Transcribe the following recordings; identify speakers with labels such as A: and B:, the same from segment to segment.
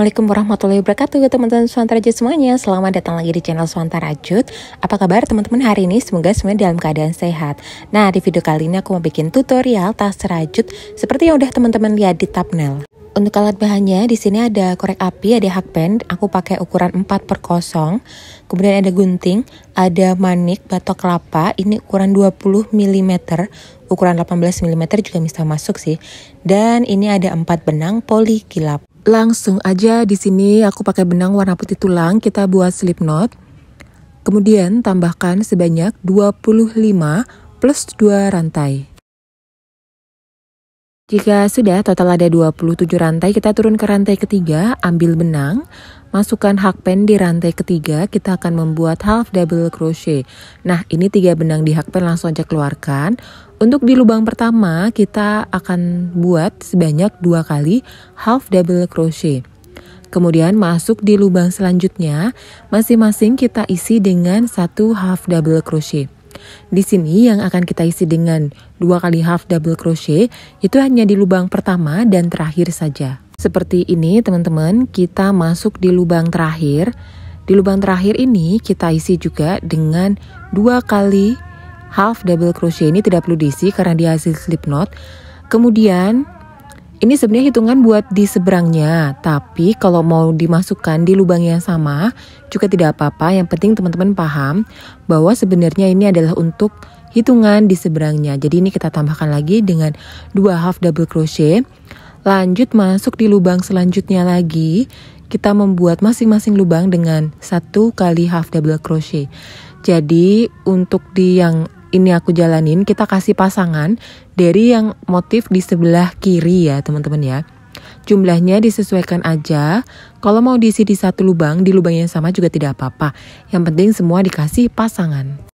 A: Assalamualaikum warahmatullahi wabarakatuh teman-teman Suantarajut semuanya Selamat datang lagi di channel Suantarajut Apa kabar teman-teman hari ini? Semoga semuanya dalam keadaan sehat Nah di video kali ini aku mau bikin tutorial tas rajut Seperti yang udah teman-teman lihat di thumbnail untuk alat bahannya di sini ada korek api, ada hakpen, aku pakai ukuran 4 per 0. Kemudian ada gunting, ada manik batok kelapa, ini ukuran 20 mm, ukuran 18 mm juga bisa masuk sih. Dan ini ada 4 benang poli kilap. Langsung aja di sini aku pakai benang warna putih tulang, kita buat slip knot. Kemudian tambahkan sebanyak 25 plus 2 rantai. Jika sudah total ada 27 rantai, kita turun ke rantai ketiga, ambil benang, masukkan hakpen di rantai ketiga, kita akan membuat half double crochet. Nah, ini tiga benang di hakpen langsung aja keluarkan, untuk di lubang pertama, kita akan buat sebanyak dua kali half double crochet. Kemudian masuk di lubang selanjutnya, masing-masing kita isi dengan satu half double crochet. Di sini yang akan kita isi dengan dua kali half double crochet itu hanya di lubang pertama dan terakhir saja. Seperti ini teman-teman, kita masuk di lubang terakhir. Di lubang terakhir ini kita isi juga dengan dua kali half double crochet ini tidak perlu diisi karena dia hasil slip knot. Kemudian ini sebenarnya hitungan buat di seberangnya, tapi kalau mau dimasukkan di lubang yang sama juga tidak apa-apa. Yang penting teman-teman paham bahwa sebenarnya ini adalah untuk hitungan di seberangnya. Jadi ini kita tambahkan lagi dengan dua half double crochet. Lanjut masuk di lubang selanjutnya lagi. Kita membuat masing-masing lubang dengan satu kali half double crochet. Jadi untuk di yang ini aku jalanin kita kasih pasangan dari yang motif di sebelah kiri ya teman-teman ya. Jumlahnya disesuaikan aja. Kalau
B: mau diisi di satu lubang, di lubang yang sama juga tidak apa-apa. Yang penting semua dikasih pasangan.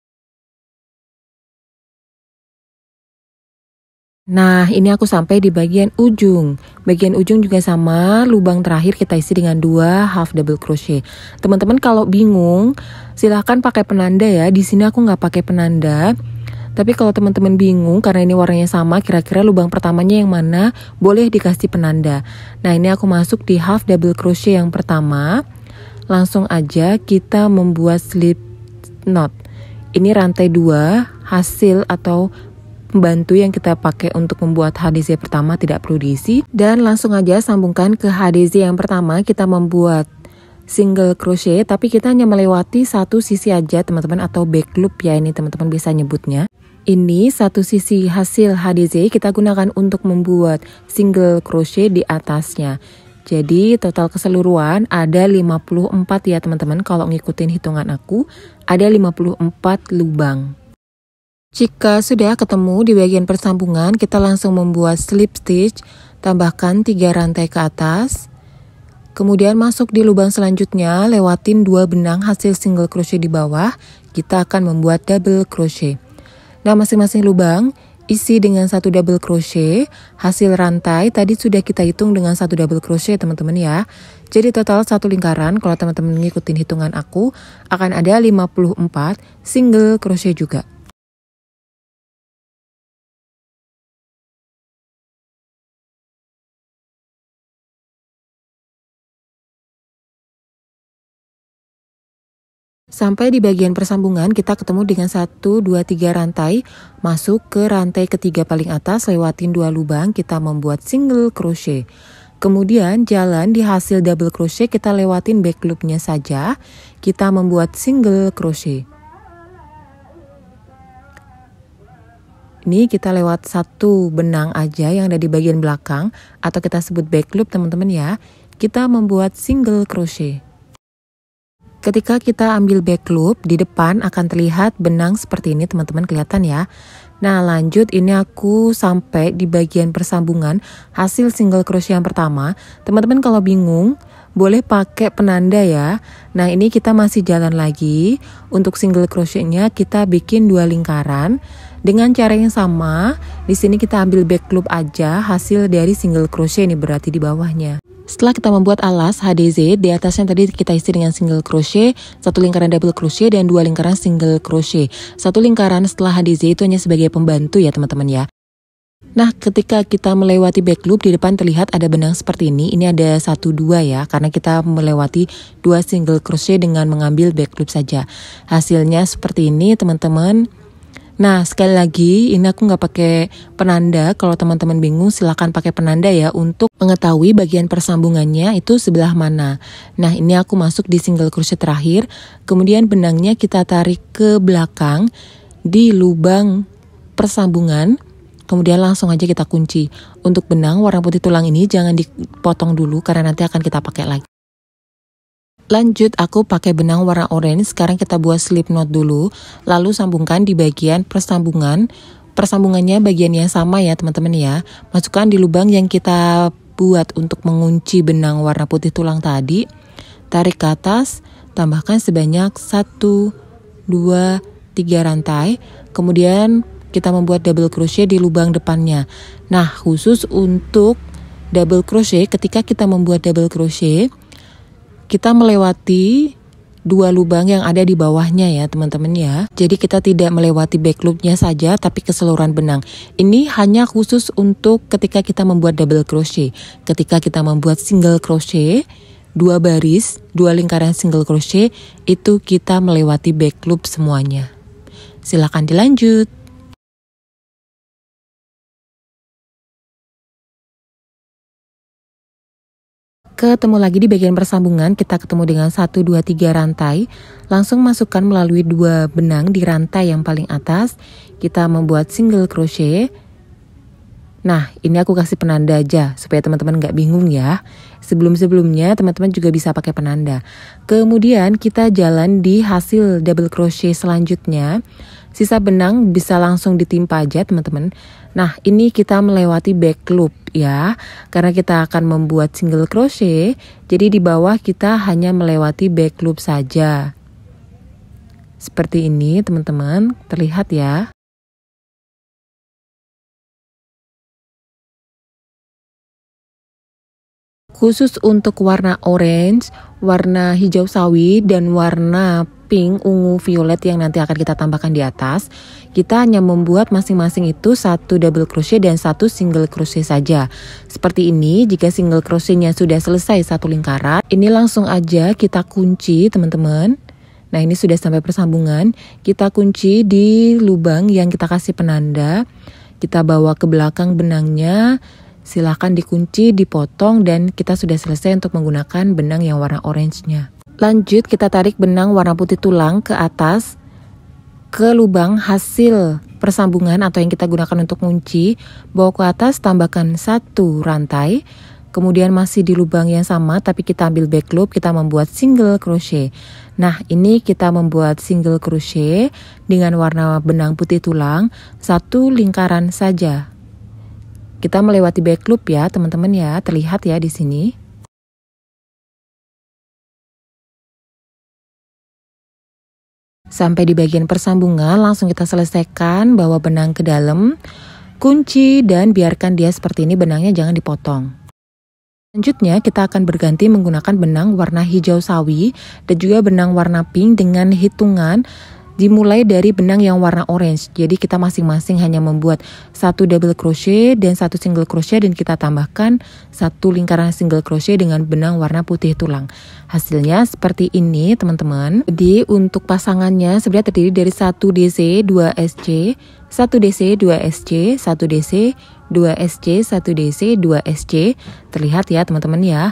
B: Nah, ini aku sampai di bagian ujung. Bagian ujung juga sama, lubang terakhir kita isi dengan
A: dua half double crochet. Teman-teman kalau bingung, silahkan pakai penanda ya. Di sini aku nggak pakai penanda. Tapi kalau teman-teman bingung karena ini warnanya sama, kira-kira lubang pertamanya yang mana, boleh dikasih penanda. Nah, ini aku masuk di half double crochet yang pertama. Langsung aja kita membuat slip knot. Ini rantai 2 hasil atau membantu yang kita pakai untuk membuat HDZ pertama tidak perlu diisi. Dan langsung aja sambungkan ke HDZ yang pertama kita membuat single crochet tapi kita hanya melewati satu sisi aja teman-teman atau back loop ya ini teman-teman bisa nyebutnya ini satu sisi hasil HDZ kita gunakan untuk membuat single crochet di atasnya jadi total keseluruhan ada 54 ya teman-teman kalau ngikutin hitungan aku ada 54 lubang jika sudah ketemu di bagian persambungan, kita langsung membuat slip stitch, tambahkan 3 rantai ke atas. Kemudian masuk di lubang selanjutnya, lewatin dua benang hasil single crochet di bawah, kita akan membuat double crochet. Nah, masing-masing lubang isi dengan satu double crochet, hasil rantai tadi sudah kita hitung dengan satu double crochet teman-teman ya. Jadi total
B: satu lingkaran, kalau teman-teman ngikutin hitungan aku, akan ada 54 single crochet juga. Sampai di bagian persambungan kita ketemu
A: dengan 1, 2, 3 rantai Masuk ke rantai ketiga paling atas lewatin dua lubang kita membuat single crochet Kemudian jalan di hasil double crochet kita lewatin back loopnya saja Kita membuat single crochet Ini kita lewat satu benang aja yang ada di bagian belakang atau kita sebut back loop teman-teman ya. Kita membuat single crochet. Ketika kita ambil back loop, di depan akan terlihat benang seperti ini teman-teman kelihatan ya. Nah lanjut ini aku sampai di bagian persambungan hasil single crochet yang pertama. Teman-teman kalau bingung boleh pakai penanda ya. Nah ini kita masih jalan lagi. Untuk single crochetnya kita bikin dua lingkaran. Dengan cara yang sama, di sini kita ambil back loop aja hasil dari single crochet ini berarti di bawahnya. Setelah kita membuat alas HDZ, di atasnya tadi kita isi dengan single crochet, satu lingkaran double crochet dan dua lingkaran single crochet. Satu lingkaran setelah HDZ itu hanya sebagai pembantu ya teman-teman ya. Nah, ketika kita melewati back loop di depan terlihat ada benang seperti ini. Ini ada satu dua ya, karena kita melewati dua single crochet dengan mengambil back loop saja. Hasilnya seperti ini, teman-teman. Nah, sekali lagi, ini aku nggak pakai penanda. Kalau teman-teman bingung, silahkan pakai penanda ya untuk mengetahui bagian persambungannya itu sebelah mana. Nah, ini aku masuk di single crochet terakhir. Kemudian benangnya kita tarik ke belakang di lubang persambungan. Kemudian langsung aja kita kunci. Untuk benang warna putih tulang ini jangan dipotong dulu karena nanti akan kita pakai lagi. Lanjut, aku pakai benang warna orange. Sekarang kita buat slip knot dulu, lalu sambungkan di bagian persambungan. Persambungannya bagian yang sama ya teman-teman ya. Masukkan di lubang yang kita buat untuk mengunci benang warna putih tulang tadi. Tarik ke atas, tambahkan sebanyak 1, 2, 3 rantai. Kemudian kita membuat double crochet di lubang depannya. Nah, khusus untuk double crochet, ketika kita membuat double crochet, kita melewati dua lubang yang ada di bawahnya ya teman-teman ya. Jadi kita tidak melewati back loopnya saja tapi keseluruhan benang. Ini hanya khusus untuk ketika kita membuat double crochet. Ketika kita membuat single crochet, dua baris, dua lingkaran single crochet itu kita melewati back loop semuanya.
B: Silahkan dilanjut. Ketemu lagi di bagian persambungan,
A: kita ketemu dengan 1, 2, 3 rantai. Langsung masukkan melalui dua benang di rantai yang paling atas. Kita membuat single crochet. Nah, ini aku kasih penanda aja supaya teman-teman nggak bingung ya. Sebelum-sebelumnya teman-teman juga bisa pakai penanda. Kemudian kita jalan di hasil double crochet selanjutnya. Sisa benang bisa langsung ditimpa aja teman-teman. Nah, ini kita melewati back loop ya, karena kita akan membuat single crochet, jadi di bawah
B: kita hanya melewati back loop saja. Seperti ini, teman-teman, terlihat ya. Khusus untuk warna orange,
A: warna hijau sawi, dan warna pink, ungu, violet yang nanti akan kita tambahkan di atas, kita hanya membuat masing-masing itu satu double crochet dan satu single crochet saja. Seperti ini, jika single crochetnya sudah selesai satu lingkaran, ini langsung aja kita kunci teman-teman. Nah ini sudah sampai persambungan, kita kunci di lubang yang kita kasih penanda. Kita bawa ke belakang benangnya, silahkan dikunci, dipotong, dan kita sudah selesai untuk menggunakan benang yang warna orange-nya. Lanjut, kita tarik benang warna putih tulang ke atas ke lubang hasil persambungan atau yang kita gunakan untuk kunci, bawa ke atas tambahkan satu rantai, kemudian masih di lubang yang sama tapi kita ambil back loop kita membuat single crochet nah ini kita membuat single crochet dengan warna benang putih tulang satu lingkaran saja kita
B: melewati back loop ya teman-teman ya terlihat ya di sini Sampai di bagian persambungan langsung kita selesaikan bawa benang ke dalam, kunci dan biarkan dia
A: seperti ini benangnya jangan dipotong. Selanjutnya kita akan berganti menggunakan benang warna hijau sawi dan juga benang warna pink dengan hitungan dimulai dari benang yang warna orange. Jadi kita masing-masing hanya membuat satu double crochet dan satu single crochet dan kita tambahkan satu lingkaran single crochet dengan benang warna putih tulang. Hasilnya seperti ini, teman-teman. Jadi untuk pasangannya sebenarnya terdiri dari 1 DC, 2 SC, 1 DC, 2 SC, 1 DC, 2 SC, 1 DC, 2 SC. Terlihat ya, teman-teman ya.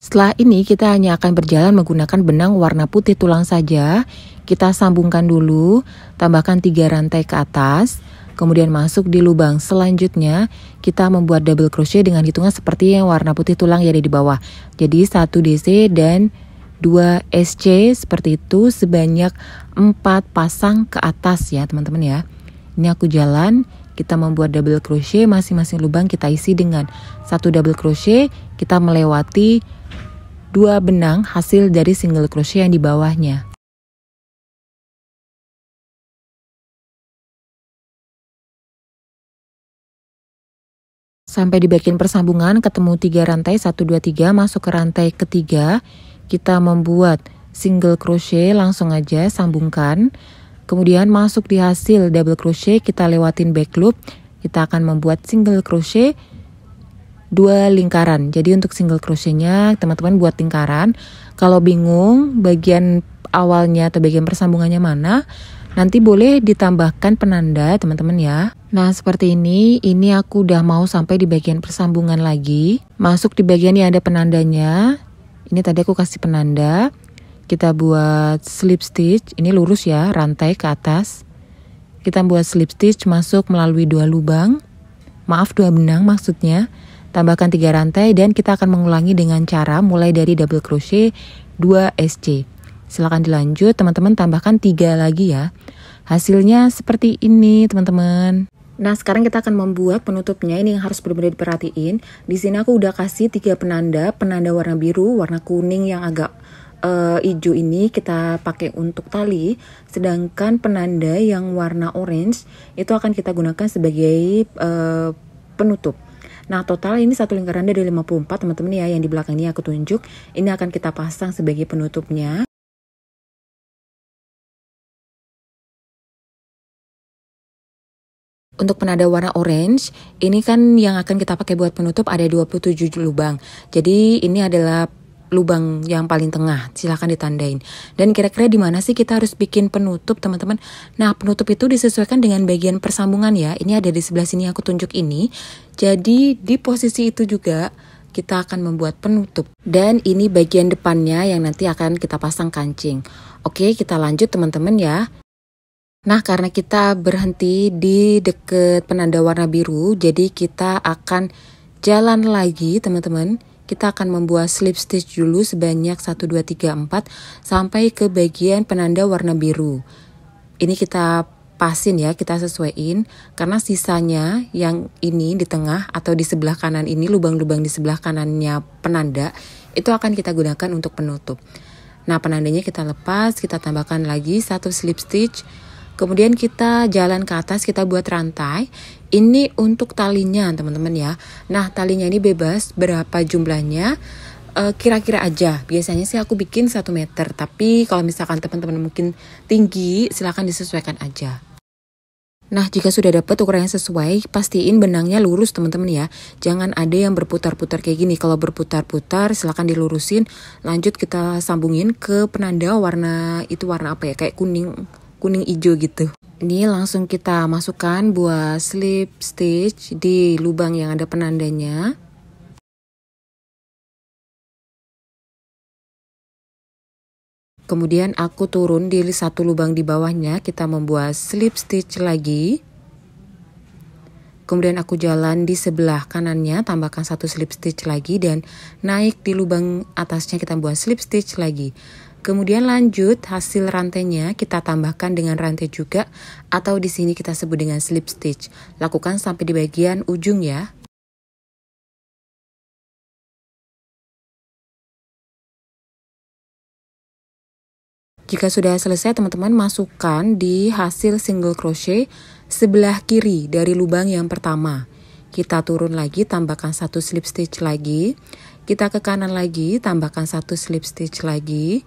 A: Setelah ini kita hanya akan berjalan menggunakan benang warna putih tulang saja. Kita sambungkan dulu, tambahkan 3 rantai ke atas, kemudian masuk di lubang. Selanjutnya, kita membuat double crochet dengan hitungan seperti yang warna putih tulang yang ada di bawah. Jadi 1 DC dan 2 SC seperti itu sebanyak 4 pasang ke atas ya, teman-teman ya. Ini aku jalan, kita membuat double crochet masing-masing lubang kita isi dengan satu double crochet, kita melewati dua benang
B: hasil dari single crochet yang di bawahnya. Sampai di bagian persambungan ketemu tiga rantai 1 2 3 masuk ke rantai ketiga,
A: kita membuat single crochet langsung aja sambungkan. Kemudian masuk di hasil double crochet kita lewatin back loop, kita akan membuat single crochet dua lingkaran. Jadi untuk single crochetnya teman-teman buat lingkaran. Kalau bingung bagian awalnya atau bagian persambungannya mana, nanti boleh ditambahkan penanda teman-teman ya. Nah seperti ini, ini aku udah mau sampai di bagian persambungan lagi. Masuk di bagian yang ada penandanya. Ini tadi aku kasih penanda. Kita buat slip stitch, ini lurus ya, rantai ke atas. Kita buat slip stitch masuk melalui dua lubang. Maaf dua benang maksudnya Tambahkan 3 rantai dan kita akan mengulangi dengan cara mulai dari double crochet 2 SC. Silahkan dilanjut, teman-teman tambahkan 3 lagi ya. Hasilnya seperti ini, teman-teman. Nah, sekarang kita akan membuat penutupnya. Ini yang harus benar-benar diperhatiin. Di sini aku udah kasih tiga penanda, penanda warna biru, warna kuning yang agak uh, hijau ini kita pakai untuk tali, sedangkan penanda yang warna orange itu akan kita gunakan sebagai uh, penutup.
B: Nah, total ini satu lingkaran dari 54 teman-teman ya yang di belakang ini aku tunjuk. Ini akan kita pasang sebagai penutupnya. untuk penanda warna orange, ini kan yang akan
A: kita pakai buat penutup ada 27 lubang. Jadi ini adalah lubang yang paling tengah. Silahkan ditandain. Dan kira-kira di mana sih kita harus bikin penutup, teman-teman? Nah, penutup itu disesuaikan dengan bagian persambungan ya. Ini ada di sebelah sini aku tunjuk ini. Jadi di posisi itu juga kita akan membuat penutup. Dan ini bagian depannya yang nanti akan kita pasang kancing. Oke, kita lanjut teman-teman ya. Nah, karena kita berhenti di deket penanda warna biru, jadi kita akan jalan lagi, teman-teman kita akan membuat slip stitch dulu sebanyak 1, 2, 3, 4 sampai ke bagian penanda warna biru. Ini kita pasin ya, kita sesuaiin karena sisanya yang ini di tengah atau di sebelah kanan ini lubang-lubang di sebelah kanannya penanda itu akan kita gunakan untuk penutup. Nah, penandanya kita lepas, kita tambahkan lagi satu slip stitch Kemudian kita jalan ke atas, kita buat rantai. Ini untuk talinya, teman-teman ya. Nah, talinya ini bebas berapa jumlahnya eh, kira-kira aja. Biasanya sih aku bikin 1 meter, tapi kalau misalkan teman-teman mungkin tinggi, silahkan disesuaikan aja. Nah, jika sudah dapat ukuran yang sesuai, pastiin benangnya lurus teman-teman ya. Jangan ada yang berputar-putar kayak gini. Kalau berputar-putar, silahkan dilurusin. Lanjut kita sambungin ke penanda warna itu warna apa ya, kayak kuning kuning hijau gitu
B: ini langsung kita masukkan buah slip stitch di lubang yang ada penandanya kemudian aku turun di satu lubang di bawahnya kita membuat
A: slip stitch lagi kemudian aku jalan di sebelah kanannya tambahkan satu slip stitch lagi dan naik di lubang atasnya kita buat slip stitch lagi Kemudian lanjut hasil rantainya kita tambahkan dengan rantai juga
B: atau di sini kita sebut dengan slip stitch. Lakukan sampai di bagian ujung ya. Jika sudah selesai teman-teman masukkan di hasil
A: single crochet sebelah kiri dari lubang yang pertama. Kita turun lagi tambahkan satu slip stitch lagi. Kita ke kanan lagi, tambahkan satu slip stitch lagi.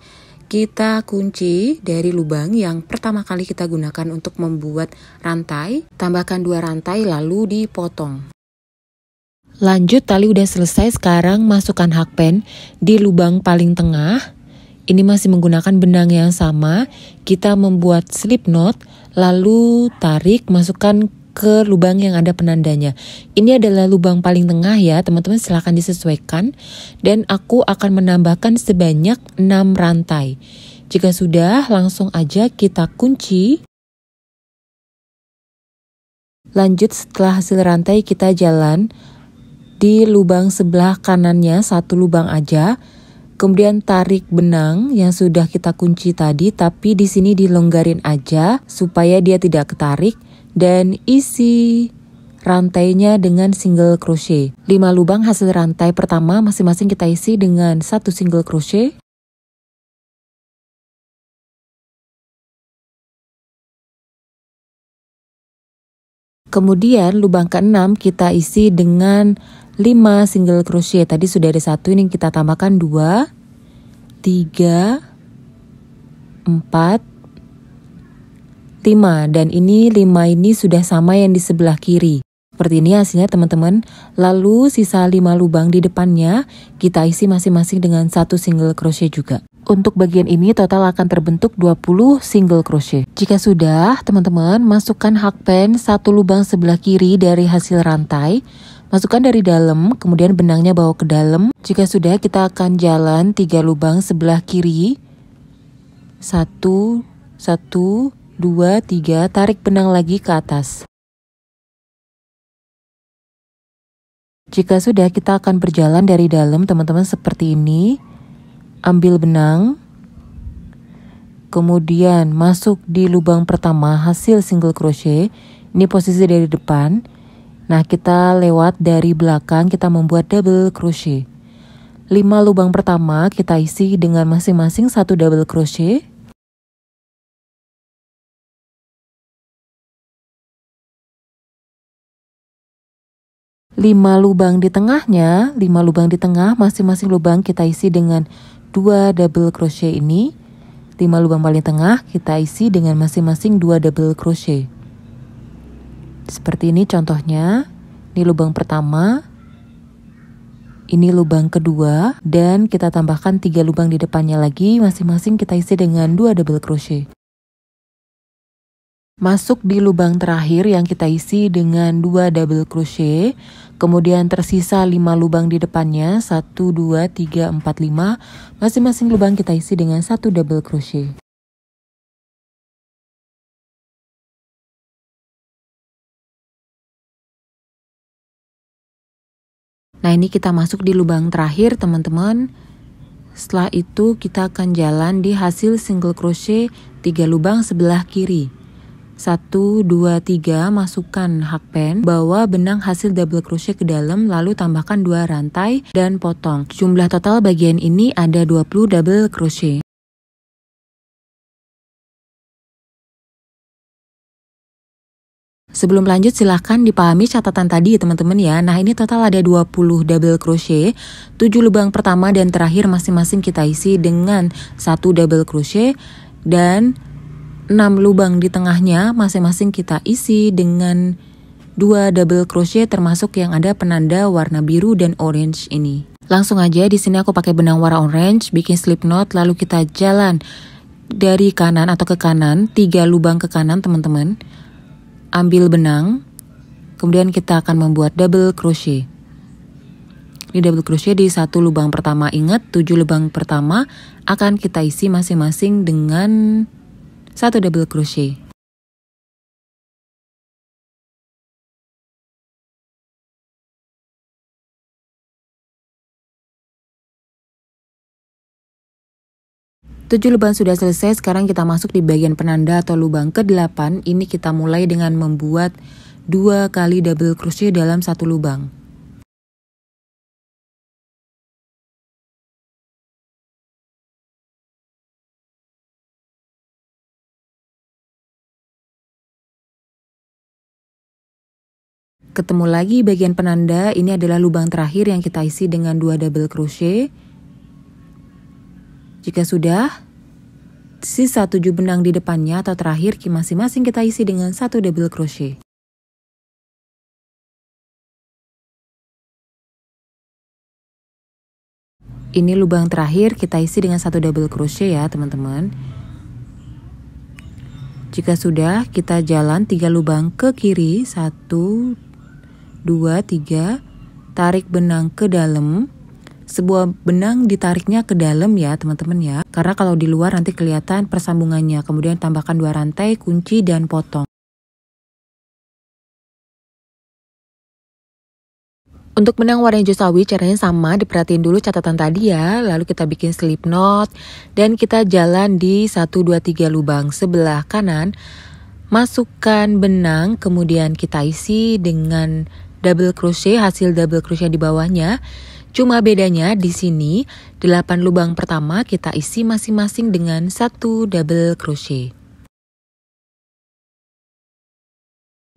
A: Kita kunci dari lubang yang pertama kali kita gunakan untuk membuat rantai. Tambahkan dua rantai lalu dipotong. Lanjut tali udah selesai, sekarang masukkan hakpen di lubang paling tengah. Ini masih menggunakan benang yang sama. Kita membuat slip knot lalu tarik masukkan ke lubang yang ada penandanya. Ini adalah lubang paling tengah ya, teman-teman silahkan disesuaikan. Dan aku akan menambahkan sebanyak 6 rantai. Jika sudah, langsung aja kita kunci. Lanjut setelah hasil rantai kita jalan di lubang sebelah kanannya satu lubang aja. Kemudian tarik benang yang sudah kita kunci tadi tapi di sini dilonggarin aja supaya dia tidak ketarik dan isi rantainya dengan single crochet.
B: 5 lubang hasil rantai pertama masing-masing kita isi dengan satu single crochet. Kemudian lubang ke-6 kita isi dengan
A: 5 single crochet. Tadi sudah ada satu ini kita tambahkan 2 3 4 5. Dan ini 5 ini sudah sama yang di sebelah kiri. Seperti ini hasilnya teman-teman. Lalu sisa 5 lubang di depannya kita isi masing-masing dengan satu single crochet juga. Untuk bagian ini total akan terbentuk 20 single crochet. Jika sudah, teman-teman masukkan hakpen satu lubang sebelah kiri dari hasil rantai. Masukkan dari dalam, kemudian benangnya bawa ke dalam. Jika sudah, kita akan jalan 3 lubang sebelah
B: kiri. 1 1 2, 3, tarik benang lagi ke atas. Jika sudah, kita akan berjalan dari dalam teman-teman seperti ini. Ambil
A: benang, kemudian masuk di lubang pertama hasil single crochet. Ini posisi dari depan. Nah, kita lewat dari belakang, kita membuat double crochet. 5 lubang pertama kita isi dengan
B: masing-masing satu double crochet. 5 lubang di tengahnya, 5 lubang di tengah masing-masing lubang kita isi dengan 2
A: double crochet ini. 5 lubang paling tengah kita isi dengan masing-masing 2 double crochet. Seperti ini contohnya. Ini lubang pertama, ini lubang kedua dan kita tambahkan 3 lubang di depannya lagi masing-masing kita isi dengan 2 double crochet. Masuk di lubang terakhir yang kita isi dengan 2 double crochet, Kemudian tersisa 5 lubang di depannya, 1, 2, 3, 4, 5. Masing-masing lubang
B: kita isi dengan 1 double crochet. Nah ini kita masuk di lubang terakhir teman-teman Setelah itu
A: kita akan jalan di hasil single crochet 3 lubang sebelah kiri 1, 2, 3 masukkan hakpen, bawa benang hasil double crochet ke dalam
B: lalu tambahkan dua rantai dan potong. Jumlah total bagian ini ada 20 double crochet. Sebelum lanjut silahkan dipahami catatan tadi ya teman-teman ya Nah ini total
A: ada 20 double crochet 7 lubang pertama dan terakhir masing-masing kita isi dengan 1 double crochet Dan 6 lubang di tengahnya masing-masing kita isi dengan dua double crochet termasuk yang ada penanda warna biru dan orange ini. Langsung aja di sini aku pakai benang warna orange, bikin slip knot lalu kita jalan dari kanan atau ke kanan, tiga lubang ke kanan teman-teman. Ambil benang, kemudian kita akan membuat double crochet di double crochet di satu lubang pertama. Ingat, tujuh lubang pertama
B: akan kita isi masing-masing dengan satu double crochet. Tujuh lubang sudah selesai, sekarang kita masuk di bagian penanda atau lubang ke-8. Ini kita mulai dengan membuat dua kali double crochet dalam satu lubang. ketemu lagi bagian penanda ini adalah
A: lubang terakhir yang kita isi dengan dua double crochet jika
B: sudah sisa tujuh benang di depannya atau terakhir masing-masing kita isi dengan satu double crochet ini lubang terakhir kita isi dengan satu
A: double crochet ya teman-teman jika sudah kita jalan tiga lubang ke kiri satu 2, 3, tarik benang ke dalam. Sebuah benang ditariknya ke dalam ya teman-teman ya.
B: Karena kalau di luar nanti kelihatan persambungannya. Kemudian tambahkan dua rantai, kunci, dan potong. Untuk benang warna hijau sawi caranya sama, diperhatiin dulu catatan tadi ya, lalu kita bikin slip knot
A: dan kita jalan di 1 2 3 lubang sebelah kanan. Masukkan benang kemudian kita isi dengan double crochet hasil double crochet di bawahnya. Cuma bedanya di sini 8 lubang pertama kita isi masing-masing dengan 1
B: double crochet.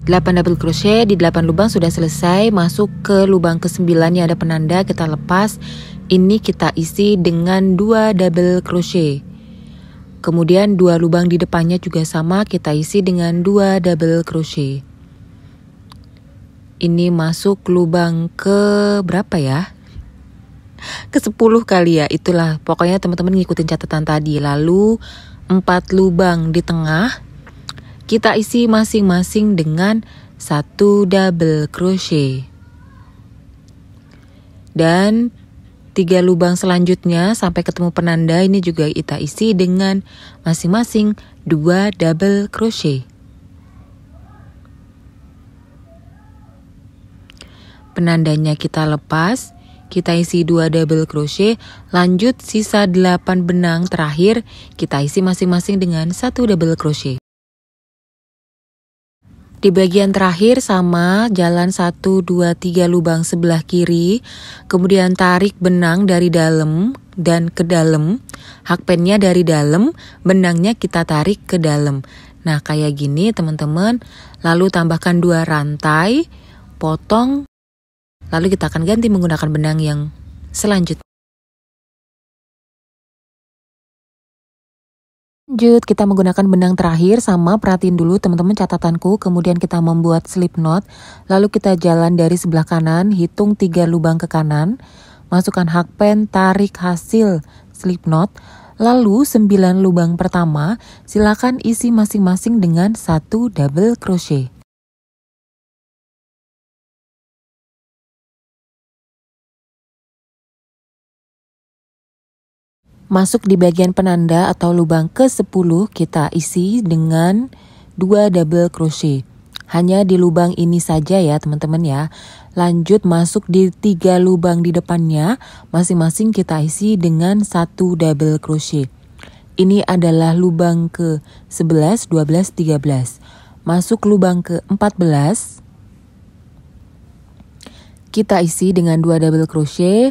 A: 8 double crochet di 8 lubang sudah selesai, masuk ke lubang ke-9 yang ada penanda kita lepas. Ini kita isi dengan 2 double crochet. Kemudian dua lubang di depannya juga sama kita isi dengan 2 double crochet. Ini masuk lubang ke berapa ya? Ke 10 kali ya, itulah. Pokoknya teman-teman ngikutin catatan tadi. Lalu 4 lubang di tengah kita isi masing-masing dengan satu double crochet. Dan tiga lubang selanjutnya sampai ketemu penanda ini juga kita isi dengan masing-masing dua double crochet. Penandanya kita lepas, kita isi 2 double crochet, lanjut sisa 8 benang terakhir, kita isi masing-masing dengan 1 double crochet. Di bagian terakhir sama, jalan 1, 2, 3 lubang sebelah kiri, kemudian tarik benang dari dalam dan ke dalam, hakpennya dari dalam, benangnya kita tarik ke dalam. Nah kayak gini teman-teman,
B: lalu tambahkan dua rantai, potong Lalu kita akan ganti menggunakan benang yang selanjutnya. Lanjut, kita menggunakan benang terakhir sama perhatiin dulu teman-teman
A: catatanku. Kemudian kita membuat slip knot. Lalu kita jalan dari sebelah kanan, hitung 3 lubang ke kanan. Masukkan hakpen, tarik hasil slip knot.
B: Lalu 9 lubang pertama, silakan isi masing-masing dengan satu double crochet. Masuk di bagian penanda atau lubang ke-10 kita isi dengan 2 double
A: crochet. Hanya di lubang ini saja ya teman-teman ya. Lanjut masuk di tiga lubang di depannya, masing-masing kita isi dengan satu double crochet. Ini adalah lubang ke 11, 12, 13. Masuk lubang ke 14, kita isi dengan dua double crochet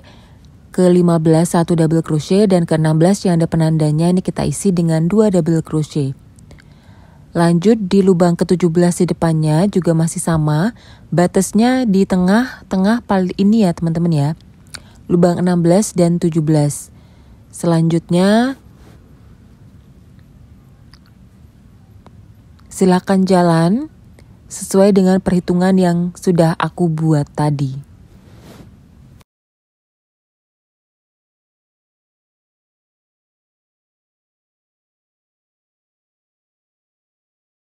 A: ke-15 satu double crochet dan ke-16 yang ada penandanya ini kita isi dengan dua double crochet. Lanjut di lubang ke-17 di depannya juga masih sama, batasnya di tengah-tengah ini ya teman-teman ya. Lubang 16 dan 17. Selanjutnya silakan jalan
B: sesuai dengan perhitungan yang sudah aku buat tadi.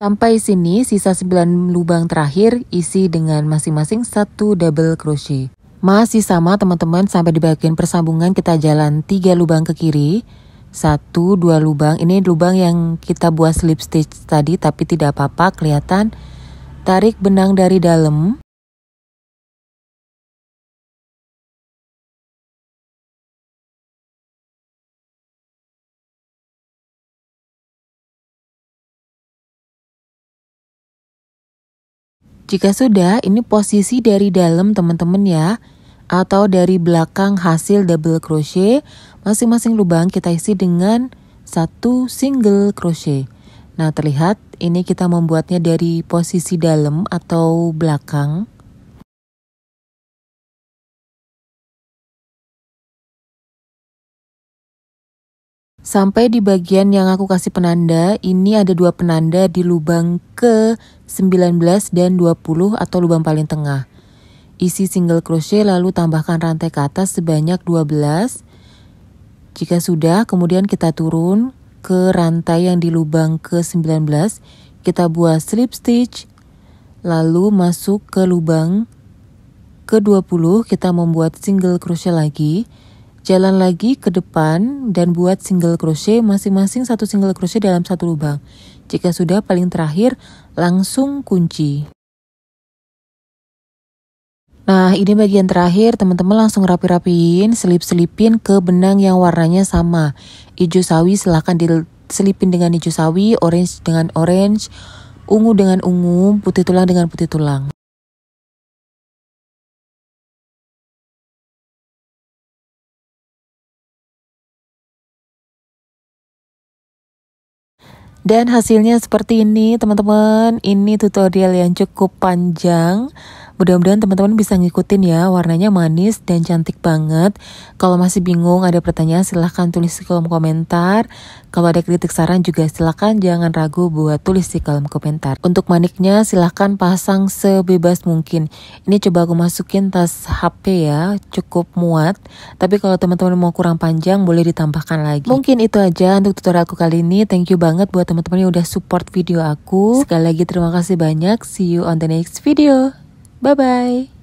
B: Sampai sini sisa 9 lubang terakhir isi dengan masing-masing satu double crochet.
A: Masih sama teman-teman sampai di bagian persambungan kita jalan 3 lubang ke kiri, 1 2 lubang. Ini lubang yang kita buat slip stitch tadi tapi tidak apa-apa kelihatan.
B: Tarik benang dari dalam. Jika sudah, ini posisi dari dalam teman-teman ya,
A: atau dari belakang hasil double crochet, masing-masing lubang kita isi dengan satu single crochet. Nah, terlihat ini kita membuatnya dari
B: posisi dalam atau belakang. Sampai di bagian yang aku kasih penanda, ini ada dua penanda di lubang ke
A: 19 dan 20 atau lubang paling tengah. Isi single crochet lalu tambahkan rantai ke atas sebanyak 12. Jika sudah, kemudian kita turun ke rantai yang di lubang ke 19. Kita buat slip stitch, lalu masuk ke lubang ke 20 kita membuat single crochet lagi jalan lagi ke depan dan buat single crochet masing-masing satu single crochet dalam satu lubang. Jika sudah paling terakhir, langsung kunci. Nah, ini bagian terakhir, teman-teman langsung rapi-rapiin, selip-selipin ke benang yang warnanya sama. Ijo
B: sawi silahkan diselipin dengan ijo sawi, orange dengan orange, ungu dengan ungu, putih tulang dengan putih tulang. Dan hasilnya seperti ini teman-teman. Ini
A: tutorial yang cukup panjang. Mudah-mudahan teman-teman bisa ngikutin ya, warnanya manis dan cantik banget. Kalau masih bingung ada pertanyaan silahkan tulis di kolom komentar. Kalau ada kritik saran juga silahkan jangan ragu buat tulis di kolom komentar. Untuk maniknya silahkan pasang sebebas mungkin. Ini coba aku masukin tas HP ya, cukup muat. Tapi kalau teman-teman mau kurang panjang boleh ditambahkan lagi. Mungkin itu aja untuk tutorial aku kali ini. Thank you banget buat teman-teman yang udah support video aku. Sekali lagi terima kasih
B: banyak. See you on the next video. Bye bye.